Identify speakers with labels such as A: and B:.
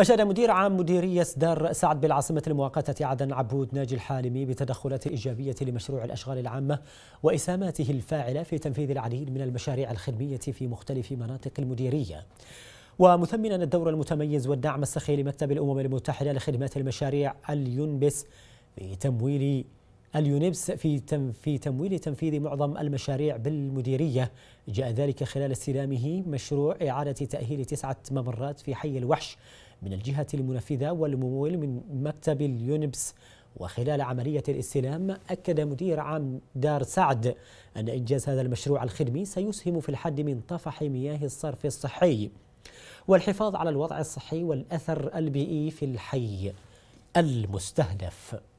A: أشاد مدير عام مديرية دار سعد بالعاصمة المؤقتة عدن عبود ناجي الحالمي بتدخلات إيجابية لمشروع الأشغال العامة وإسهاماته الفاعلة في تنفيذ العديد من المشاريع الخدمية في مختلف مناطق المديرية ومثمنا الدور المتميز والدعم السخي لمكتب الأمم المتحدة لخدمات المشاريع اليونبس بتمويل اليونيبس في في تمويل تنفيذ معظم المشاريع بالمديريه جاء ذلك خلال استلامه مشروع اعاده تاهيل تسعه ممرات في حي الوحش من الجهه المنفذه والممول من مكتب اليونيبس وخلال عملية الاستلام أكد مدير عام دار سعد أن إنجاز هذا المشروع الخدمي سيسهم في الحد من طفح مياه الصرف الصحي والحفاظ على الوضع الصحي والأثر البيئي e في الحي المستهدف